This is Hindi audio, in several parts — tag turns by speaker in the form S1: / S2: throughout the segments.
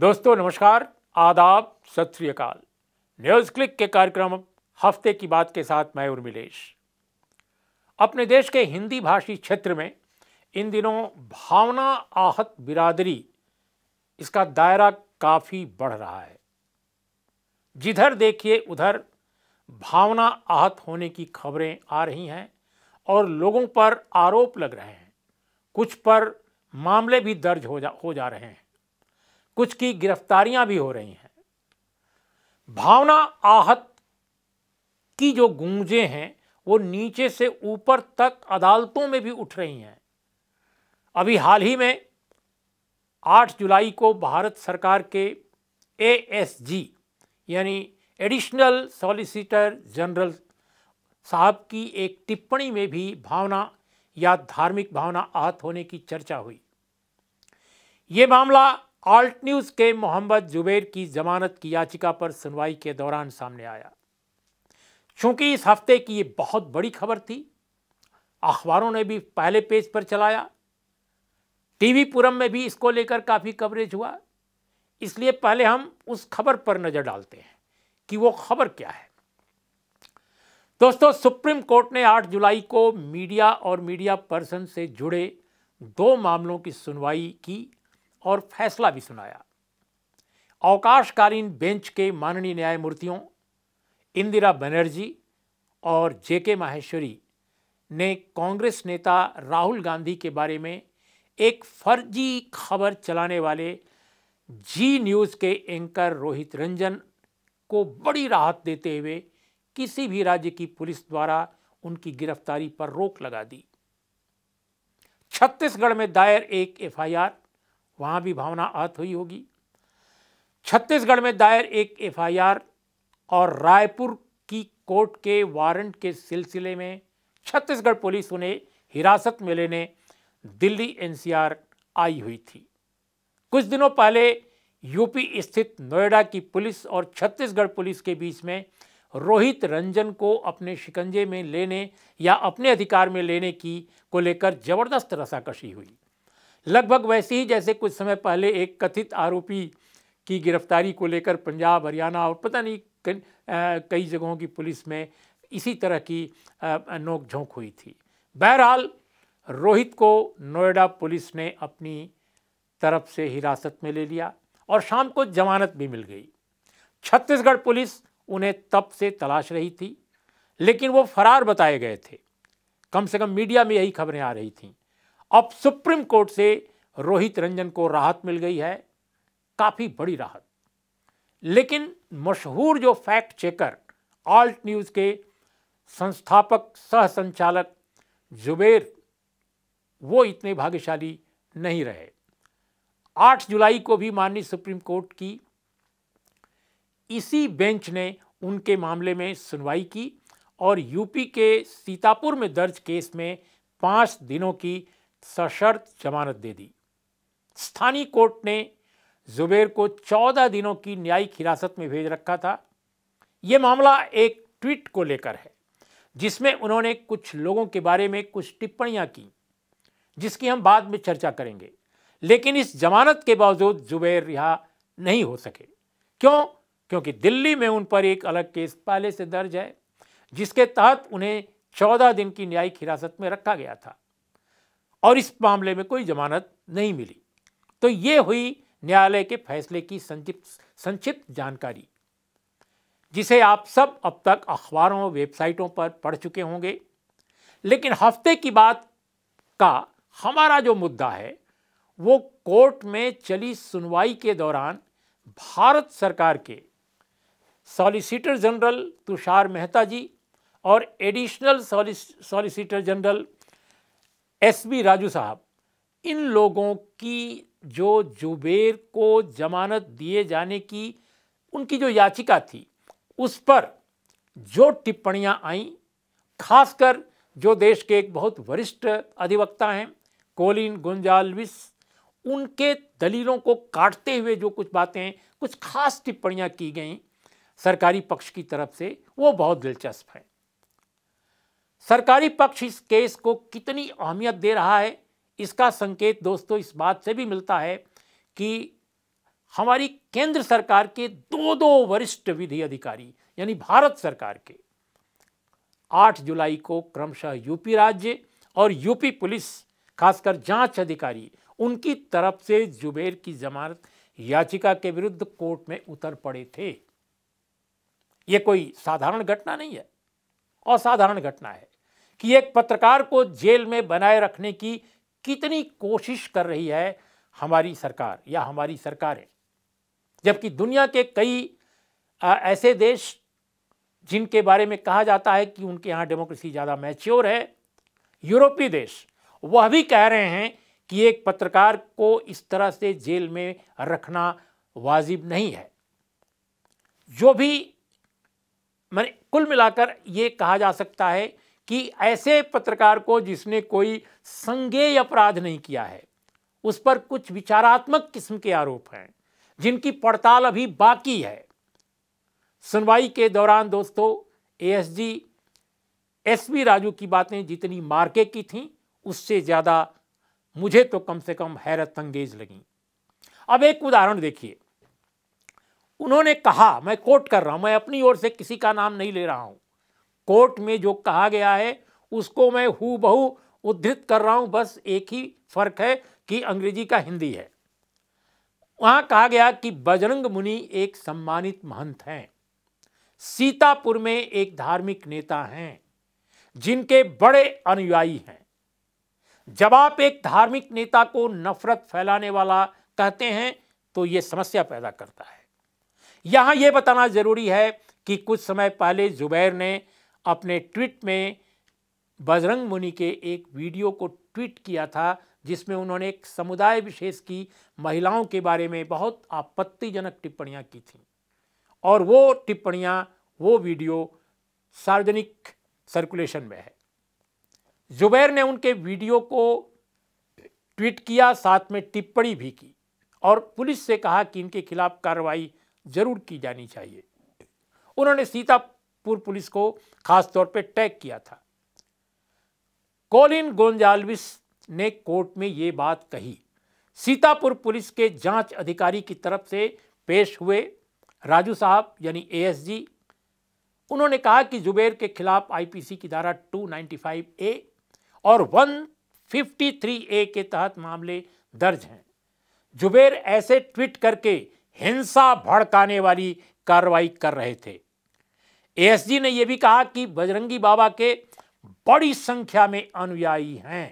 S1: दोस्तों नमस्कार आदाब सत श्रीकाल न्यूज क्लिक के कार्यक्रम हफ्ते की बात के साथ मैं उर्मिलेश अपने देश के हिंदी भाषी क्षेत्र में इन दिनों भावना आहत बिरादरी इसका दायरा काफ़ी बढ़ रहा है जिधर देखिए उधर भावना आहत होने की खबरें आ रही हैं और लोगों पर आरोप लग रहे हैं कुछ पर मामले भी दर्ज हो जा हो जा रहे हैं कुछ की गिरफ्तारियां भी हो रही हैं भावना आहत की जो गूंजे हैं वो नीचे से ऊपर तक अदालतों में भी उठ रही हैं अभी हाल ही में 8 जुलाई को भारत सरकार के एएसजी यानी एडिशनल सॉलिसिटर जनरल साहब की एक टिप्पणी में भी भावना या धार्मिक भावना आहत होने की चर्चा हुई ये मामला आल्ट न्यूज़ के मोहम्मद जुबेर की जमानत की याचिका पर सुनवाई के दौरान सामने आया चूंकि इस हफ्ते की यह बहुत बड़ी खबर थी अखबारों ने भी पहले पेज पर चलाया टीवी पुरम में भी इसको लेकर काफ़ी कवरेज हुआ इसलिए पहले हम उस खबर पर नज़र डालते हैं कि वो खबर क्या है दोस्तों सुप्रीम कोर्ट ने 8 जुलाई को मीडिया और मीडिया पर्सन से जुड़े दो मामलों की सुनवाई की और फैसला भी सुनाया अवकाशकालीन बेंच के माननीय न्यायमूर्तियों इंदिरा बनर्जी और जे के माहेश्वरी ने कांग्रेस नेता राहुल गांधी के बारे में एक फर्जी खबर चलाने वाले जी न्यूज़ के एंकर रोहित रंजन को बड़ी राहत देते हुए किसी भी राज्य की पुलिस द्वारा उनकी गिरफ्तारी पर रोक लगा दी छत्तीसगढ़ में दायर एक एफआईआर वहां भी भावना आहत हुई होगी छत्तीसगढ़ में दायर एक एफआईआर और रायपुर की कोर्ट के वारंट के सिलसिले में छत्तीसगढ़ पुलिस उन्हें हिरासत में लेने दिल्ली एनसीआर आई हुई थी कुछ दिनों पहले यूपी स्थित नोएडा की पुलिस और छत्तीसगढ़ पुलिस के बीच में रोहित रंजन को अपने शिकंजे में लेने या अपने अधिकार में लेने की को लेकर जबरदस्त रसाकशी हुई लगभग वैसे ही जैसे कुछ समय पहले एक कथित आरोपी की गिरफ्तारी को लेकर पंजाब हरियाणा और पता नहीं कई जगहों की पुलिस में इसी तरह की नोकझोंक हुई थी बहरहाल रोहित को नोएडा पुलिस ने अपनी तरफ से हिरासत में ले लिया और शाम को जमानत भी मिल गई छत्तीसगढ़ पुलिस उन्हें तब से तलाश रही थी लेकिन वो फरार बताए गए थे कम से कम मीडिया में यही खबरें आ रही थीं अब सुप्रीम कोर्ट से रोहित रंजन को राहत मिल गई है काफ़ी बड़ी राहत लेकिन मशहूर जो फैक्ट चेकर ऑल्ट न्यूज़ के संस्थापक सह संचालक जुबेर वो इतने भाग्यशाली नहीं रहे 8 जुलाई को भी माननीय सुप्रीम कोर्ट की इसी बेंच ने उनके मामले में सुनवाई की और यूपी के सीतापुर में दर्ज केस में पांच दिनों की सशर्त जमानत दे दी स्थानीय कोर्ट ने जुबेर को चौदह दिनों की न्यायिक हिरासत में भेज रखा था यह मामला एक ट्वीट को लेकर है जिसमें उन्होंने कुछ लोगों के बारे में कुछ टिप्पणियां की जिसकी हम बाद में चर्चा करेंगे लेकिन इस जमानत के बावजूद जुबेर रिहा नहीं हो सके क्यों क्योंकि दिल्ली में उन पर एक अलग केस पहले से दर्ज है जिसके तहत उन्हें चौदह दिन की न्यायिक हिरासत में रखा गया था और इस मामले में कोई जमानत नहीं मिली तो ये हुई न्यायालय के फैसले की संक्षिप्त संक्षिप्त जानकारी जिसे आप सब अब तक अखबारों वेबसाइटों पर पढ़ चुके होंगे लेकिन हफ्ते की बात का हमारा जो मुद्दा है वो कोर्ट में चली सुनवाई के दौरान भारत सरकार के सॉलिसिटर जनरल तुषार मेहता जी और additional solicitor general S B Raju साहब इन लोगों की जो जुबेर को जमानत दिए जाने की उनकी जो याचिका थी उस पर जो टिप्पणियां आईं खासकर जो देश के एक बहुत वरिष्ठ अधिवक्ता हैं कोलिन गुंजालविस उनके दलीलों को काटते हुए जो कुछ बातें कुछ खास टिप्पणियां की गईं सरकारी पक्ष की तरफ से वो बहुत दिलचस्प हैं सरकारी पक्ष इस केस को कितनी अहमियत दे रहा है इसका संकेत दोस्तों इस बात से भी मिलता है कि हमारी केंद्र सरकार के दो दो वरिष्ठ विधि अधिकारी यानी भारत सरकार के 8 जुलाई को क्रमशः यूपी राज्य और यूपी पुलिस खासकर जांच अधिकारी उनकी तरफ से जुबेर की जमानत याचिका के विरुद्ध कोर्ट में उतर पड़े थे यह कोई साधारण घटना नहीं है असाधारण घटना है कि एक पत्रकार को जेल में बनाए रखने की कितनी कोशिश कर रही है हमारी सरकार या हमारी सरकारें जबकि दुनिया के कई ऐसे देश जिनके बारे में कहा जाता है कि उनके यहाँ डेमोक्रेसी ज़्यादा मैच्योर है यूरोपीय देश वह भी कह रहे हैं कि एक पत्रकार को इस तरह से जेल में रखना वाजिब नहीं है जो भी मैंने कुल मिलाकर ये कहा जा सकता है कि ऐसे पत्रकार को जिसने कोई संज्ञेय अपराध नहीं किया है उस पर कुछ विचारात्मक किस्म के आरोप हैं जिनकी पड़ताल अभी बाकी है सुनवाई के दौरान दोस्तों एएसजी एसवी राजू की बातें जितनी मार्के की थीं उससे ज़्यादा मुझे तो कम से कम हैरत अंगेज लगी अब एक उदाहरण देखिए उन्होंने कहा मैं कोट कर रहा हूं मैं अपनी ओर से किसी का नाम नहीं ले रहा हूं कोर्ट में जो कहा गया है उसको मैं हु बहु उद्धृत कर रहा हूँ बस एक ही फर्क है कि अंग्रेजी का हिंदी है वहाँ कहा गया कि बजरंग मुनि एक सम्मानित महंत हैं सीतापुर में एक धार्मिक नेता हैं जिनके बड़े अनुयायी हैं जब आप एक धार्मिक नेता को नफरत फैलाने वाला कहते हैं तो ये समस्या पैदा करता है यहां यह बताना ज़रूरी है कि कुछ समय पहले जुबैर ने अपने ट्वीट में बजरंग मुनि के एक वीडियो को ट्वीट किया था जिसमें उन्होंने एक समुदाय विशेष की महिलाओं के बारे में बहुत आपत्तिजनक टिप्पणियां की थीं और वो टिप्पणियां वो वीडियो सार्वजनिक सर्कुलेशन में है जुबैर ने उनके वीडियो को ट्वीट किया साथ में टिप्पणी भी की और पुलिस से कहा कि इनके खिलाफ कार्रवाई जरूर की जानी चाहिए उन्होंने सीता गोरखपुर पुलिस को खास तौर पर टैग किया था कॉलिन गोंजालविस ने कोर्ट में ये बात कही सीतापुर पुलिस के जांच अधिकारी की तरफ से पेश हुए राजू साहब यानी एएसजी उन्होंने कहा कि जुबेर के खिलाफ आईपीसी की धारा 295 ए और 153 ए के तहत मामले दर्ज हैं जुबेर ऐसे ट्वीट करके हिंसा भड़काने वाली कार्रवाई कर रहे थे एएसजी ने यह भी कहा कि बजरंगी बाबा के बड़ी संख्या में अनुयायी हैं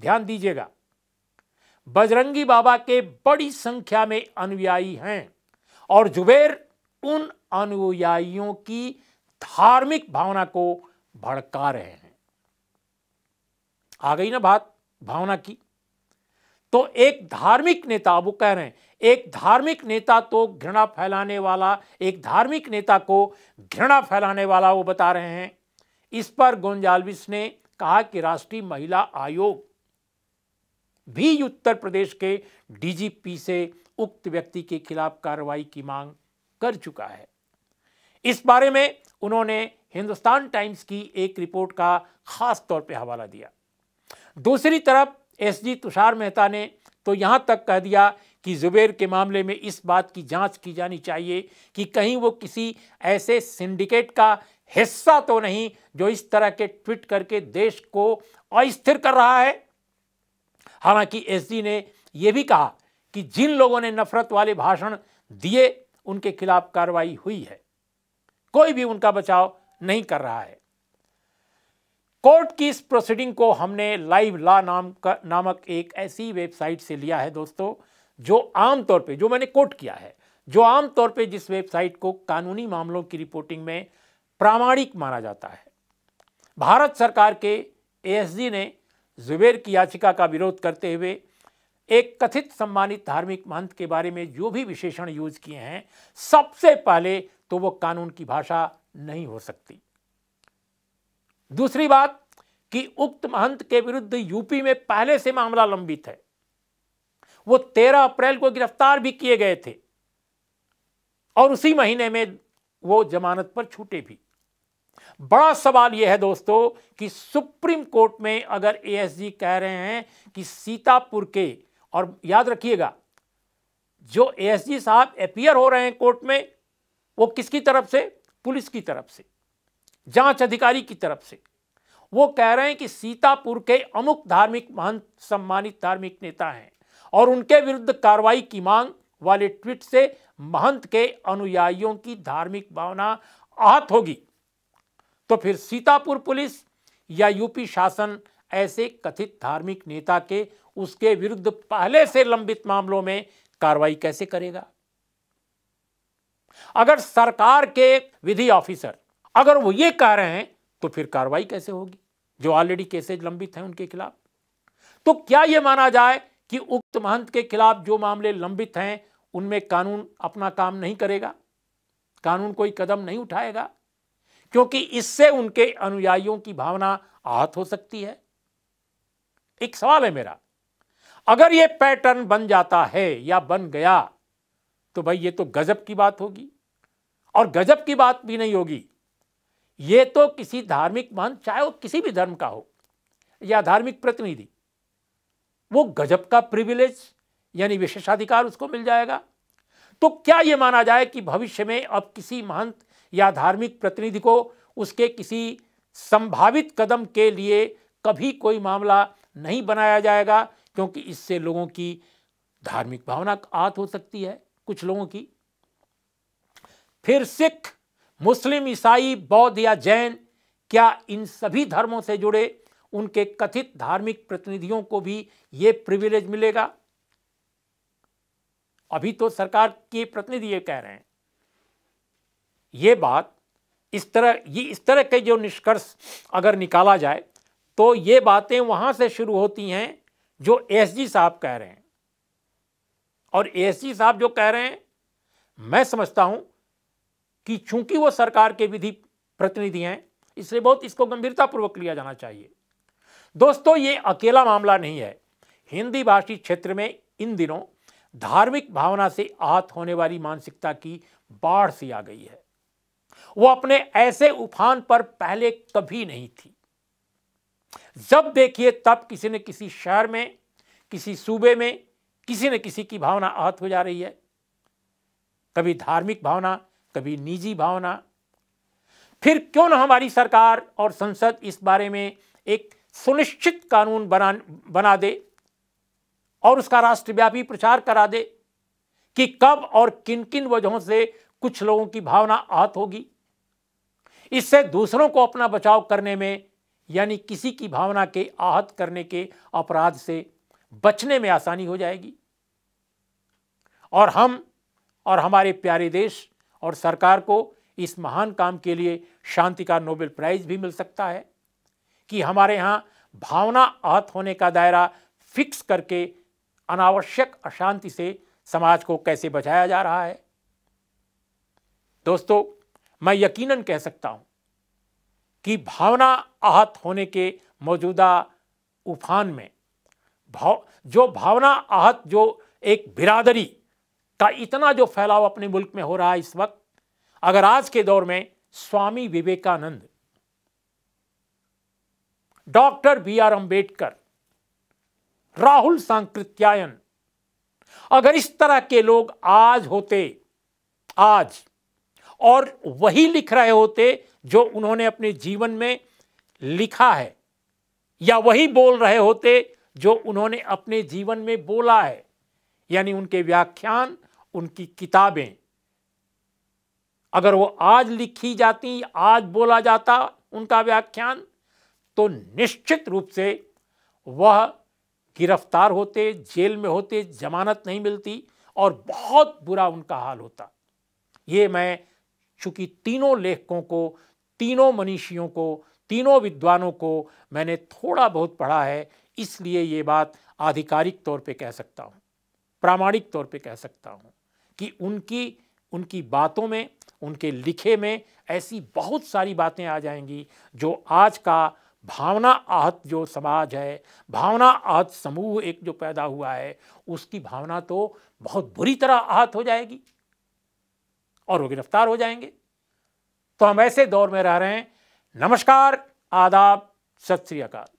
S1: ध्यान दीजिएगा बजरंगी बाबा के बड़ी संख्या में अनुयायी हैं और जुबेर उन अनुयायियों की धार्मिक भावना को भड़का रहे हैं आ गई ना बात भावना की तो एक धार्मिक नेता वो कह रहे हैं एक धार्मिक नेता तो घृणा फैलाने वाला एक धार्मिक नेता को घृणा फैलाने वाला वो बता रहे हैं इस पर गोंजालविस ने कहा कि राष्ट्रीय महिला आयोग भी उत्तर प्रदेश के डीजीपी से उक्त व्यक्ति के खिलाफ कार्रवाई की मांग कर चुका है इस बारे में उन्होंने हिंदुस्तान टाइम्स की एक रिपोर्ट का खास तौर पर हवाला दिया दूसरी तरफ एसजी तुषार मेहता ने तो यहाँ तक कह दिया कि जुबेर के मामले में इस बात की जांच की जानी चाहिए कि कहीं वो किसी ऐसे सिंडिकेट का हिस्सा तो नहीं जो इस तरह के ट्वीट करके देश को अस्थिर कर रहा है हालांकि एसजी ने यह भी कहा कि जिन लोगों ने नफरत वाले भाषण दिए उनके खिलाफ कार्रवाई हुई है कोई भी उनका बचाव नहीं कर रहा है कोर्ट की इस प्रोसीडिंग को हमने लाइव ला नाम का नामक एक ऐसी वेबसाइट से लिया है दोस्तों जो आमतौर पे जो मैंने कोट किया है जो आमतौर पे जिस वेबसाइट को कानूनी मामलों की रिपोर्टिंग में प्रामाणिक माना जाता है भारत सरकार के एएसजी ने जुबेर की याचिका का विरोध करते हुए एक कथित सम्मानित धार्मिक महंत के बारे में जो भी विशेषण यूज किए हैं सबसे पहले तो वो कानून की भाषा नहीं हो सकती दूसरी बात कि उक्त महंत के विरुद्ध यूपी में पहले से मामला लंबित है वो तेरह अप्रैल को गिरफ्तार भी किए गए थे और उसी महीने में वो जमानत पर छूटे भी बड़ा सवाल यह है दोस्तों कि सुप्रीम कोर्ट में अगर एएसजी कह रहे हैं कि सीतापुर के और याद रखिएगा जो एएसजी साहब अपियर हो रहे हैं कोर्ट में वो किसकी तरफ से पुलिस की तरफ से जांच अधिकारी की तरफ से वो कह रहे हैं कि सीतापुर के अमुक धार्मिक महंत सम्मानित धार्मिक नेता हैं और उनके विरुद्ध कार्रवाई की मांग वाले ट्वीट से महंत के अनुयायियों की धार्मिक भावना आहत होगी तो फिर सीतापुर पुलिस या यूपी शासन ऐसे कथित धार्मिक नेता के उसके विरुद्ध पहले से लंबित मामलों में कार्रवाई कैसे करेगा अगर सरकार के विधि ऑफिसर अगर वो ये कह रहे हैं तो फिर कार्रवाई कैसे होगी जो ऑलरेडी केसेज लंबित हैं उनके खिलाफ तो क्या यह माना जाए कि उक्त महंत के खिलाफ जो मामले लंबित हैं उनमें कानून अपना काम नहीं करेगा कानून कोई कदम नहीं उठाएगा क्योंकि इससे उनके अनुयायियों की भावना आहत हो सकती है एक सवाल है मेरा अगर यह पैटर्न बन जाता है या बन गया तो भाई ये तो गजब की बात होगी और गजब की बात भी नहीं होगी ये तो किसी धार्मिक महंत चाहे वो किसी भी धर्म का हो या धार्मिक प्रतिनिधि वो गजब का प्रिविलेज यानी विशेषाधिकार उसको मिल जाएगा तो क्या यह माना जाए कि भविष्य में अब किसी महंत या धार्मिक प्रतिनिधि को उसके किसी संभावित कदम के लिए कभी कोई मामला नहीं बनाया जाएगा क्योंकि इससे लोगों की धार्मिक भावना आत हो सकती है कुछ लोगों की फिर सिख मुस्लिम ईसाई बौद्ध या जैन क्या इन सभी धर्मों से जुड़े उनके कथित धार्मिक प्रतिनिधियों को भी ये प्रिविलेज मिलेगा अभी तो सरकार के प्रतिनिधि ये कह रहे हैं ये बात इस तरह ये इस तरह के जो निष्कर्ष अगर निकाला जाए तो ये बातें वहां से शुरू होती हैं जो एसजी साहब कह रहे हैं और एसजी साहब जो कह रहे हैं मैं समझता हूं कि चूंकि वो सरकार के विधि प्रतिनिधि हैं इसलिए बहुत इसको गंभीरतापूर्वक लिया जाना चाहिए दोस्तों ये अकेला मामला नहीं है हिंदी भाषी क्षेत्र में इन दिनों धार्मिक भावना से आहत होने वाली मानसिकता की बाढ़ सी आ गई है वो अपने ऐसे उफान पर पहले कभी नहीं थी जब देखिए तब किसी न किसी शहर में किसी सूबे में किसी न किसी की भावना आहत हो जा रही है कभी धार्मिक भावना कभी निजी भावना फिर क्यों ना हमारी सरकार और संसद इस बारे में एक सुनिश्चित कानून बना बना दे और उसका राष्ट्रव्यापी प्रचार करा दे कि कब और किन किन वजहों से कुछ लोगों की भावना आहत होगी इससे दूसरों को अपना बचाव करने में यानी किसी की भावना के आहत करने के अपराध से बचने में आसानी हो जाएगी और हम और हमारे प्यारे देश और सरकार को इस महान काम के लिए शांति का नोबेल प्राइज भी मिल सकता है कि हमारे यहाँ भावना आहत होने का दायरा फिक्स करके अनावश्यक अशांति से समाज को कैसे बचाया जा रहा है दोस्तों मैं यकीनन कह सकता हूं कि भावना आहत होने के मौजूदा उफान में भाव जो भावना आहत जो एक बिरादरी का इतना जो फैलाव अपने मुल्क में हो रहा है इस वक्त अगर आज के दौर में Swami Vivekananda doctor B R Ambedkar Rahul Sankrityayan अगर इस तरह के लोग आज होते आज और वही लिख रहे होते जो उन्होंने अपने जीवन में लिखा है या वही बोल रहे होते जो उन्होंने अपने जीवन में बोला है यानी उनके व्याख्यान उनकी किताबें अगर वो आज लिखी जाती आज बोला जाता उनका व्याख्यान तो निश्चित रूप से वह गिरफ्तार होते जेल में होते जमानत नहीं मिलती और बहुत बुरा उनका हाल होता ये मैं चूंकि तीनों लेखकों को तीनों मनीषियों को तीनों विद्वानों को मैंने थोड़ा बहुत पढ़ा है इसलिए ये बात आधिकारिक तौर पे कह सकता हूँ प्रामाणिक तौर पे कह सकता हूँ कि उनकी उनकी बातों में उनके लिखे में ऐसी बहुत सारी बातें आ जाएंगी जो आज का भावना आहत जो समाज है भावना आहत समूह एक जो पैदा हुआ है उसकी भावना तो बहुत बुरी तरह आहत हो जाएगी और वो गिरफ्तार हो जाएंगे तो हम ऐसे दौर में रह रहे हैं नमस्कार आदाब सत श्री अकाल